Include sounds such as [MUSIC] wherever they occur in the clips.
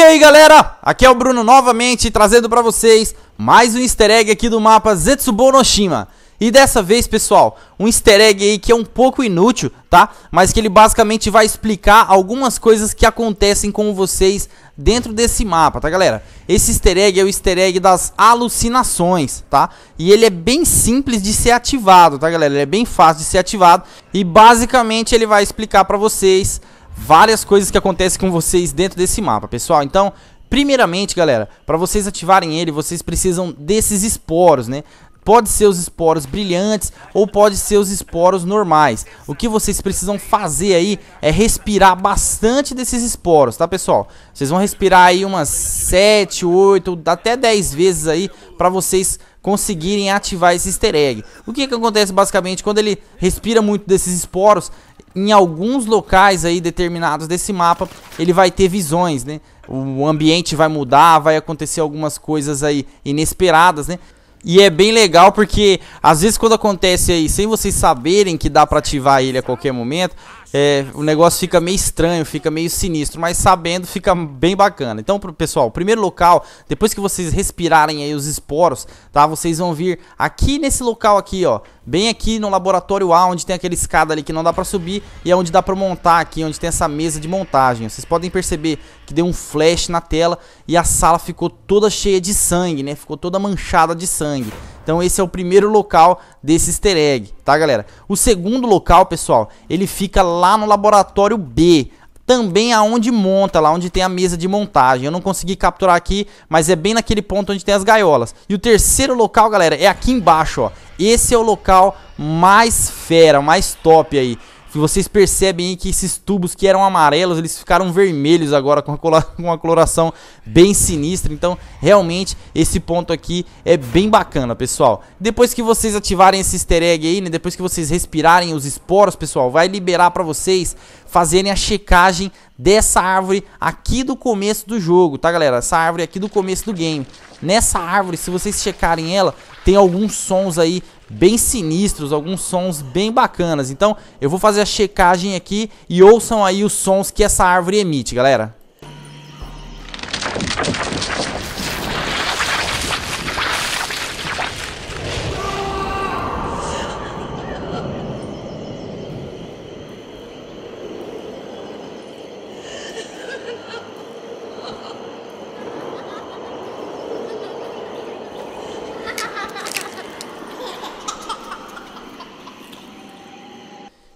E aí galera, aqui é o Bruno novamente trazendo para vocês mais um easter egg aqui do mapa Zetsubou no Shima E dessa vez pessoal, um easter egg aí que é um pouco inútil, tá? Mas que ele basicamente vai explicar algumas coisas que acontecem com vocês dentro desse mapa, tá galera? Esse easter egg é o easter egg das alucinações, tá? E ele é bem simples de ser ativado, tá galera? Ele é bem fácil de ser ativado e basicamente ele vai explicar para vocês várias coisas que acontecem com vocês dentro desse mapa, pessoal. Então, primeiramente, galera, para vocês ativarem ele, vocês precisam desses esporos, né? Pode ser os esporos brilhantes ou pode ser os esporos normais. O que vocês precisam fazer aí é respirar bastante desses esporos, tá pessoal? Vocês vão respirar aí umas 7, 8, até 10 vezes aí para vocês conseguirem ativar esse easter egg. O que, que acontece basicamente quando ele respira muito desses esporos, em alguns locais aí determinados desse mapa, ele vai ter visões, né? O ambiente vai mudar, vai acontecer algumas coisas aí inesperadas, né? E é bem legal porque às vezes quando acontece aí, sem vocês saberem que dá para ativar ele a qualquer momento, é, o negócio fica meio estranho, fica meio sinistro, mas sabendo fica bem bacana. Então, pessoal, primeiro local, depois que vocês respirarem aí os esporos, tá? Vocês vão vir aqui nesse local aqui, ó, bem aqui no laboratório A, onde tem aquela escada ali que não dá pra subir e é onde dá pra montar aqui, onde tem essa mesa de montagem. Vocês podem perceber que deu um flash na tela e a sala ficou toda cheia de sangue, né? Ficou toda manchada de sangue. Então esse é o primeiro local desse easter egg, tá galera? O segundo local, pessoal, ele fica lá no laboratório B, também aonde monta, lá onde tem a mesa de montagem. Eu não consegui capturar aqui, mas é bem naquele ponto onde tem as gaiolas. E o terceiro local, galera, é aqui embaixo, ó. Esse é o local mais fera, mais top aí. Vocês percebem aí que esses tubos que eram amarelos, eles ficaram vermelhos agora com uma [LAUGHS] coloração bem sinistra. Então, realmente, esse ponto aqui é bem bacana, pessoal. Depois que vocês ativarem esse easter egg aí, né? Depois que vocês respirarem os esporos, pessoal, vai liberar para vocês fazerem a checagem dessa árvore aqui do começo do jogo, tá, galera? Essa árvore aqui do começo do game. Nessa árvore, se vocês checarem ela, tem alguns sons aí bem sinistros, alguns sons bem bacanas. Então eu vou fazer a checagem aqui e ouçam aí os sons que essa árvore emite, galera.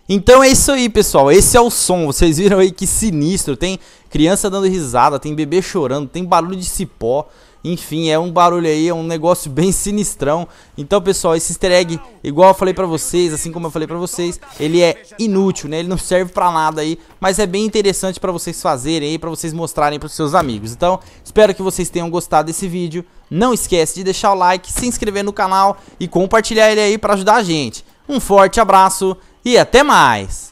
Então é isso aí, pessoal. Esse é o som. Vocês viram aí que sinistro. Tem criança dando risada, tem bebê chorando, tem barulho de cipó. Enfim, é um barulho aí, é um negócio [LAUGHS] bem sinistrão. Então, pessoal, esse easter egg, igual eu falei pra vocês, assim como eu falei pra vocês, ele é inútil, né? Ele não serve pra nada aí, mas é bem interessante pra vocês fazerem aí, pra vocês mostrarem pros seus amigos. Então, espero que vocês tenham gostado desse vídeo. Não esquece de deixar o like, se inscrever no canal e compartilhar ele aí pra ajudar a gente. Um forte abraço e até mais!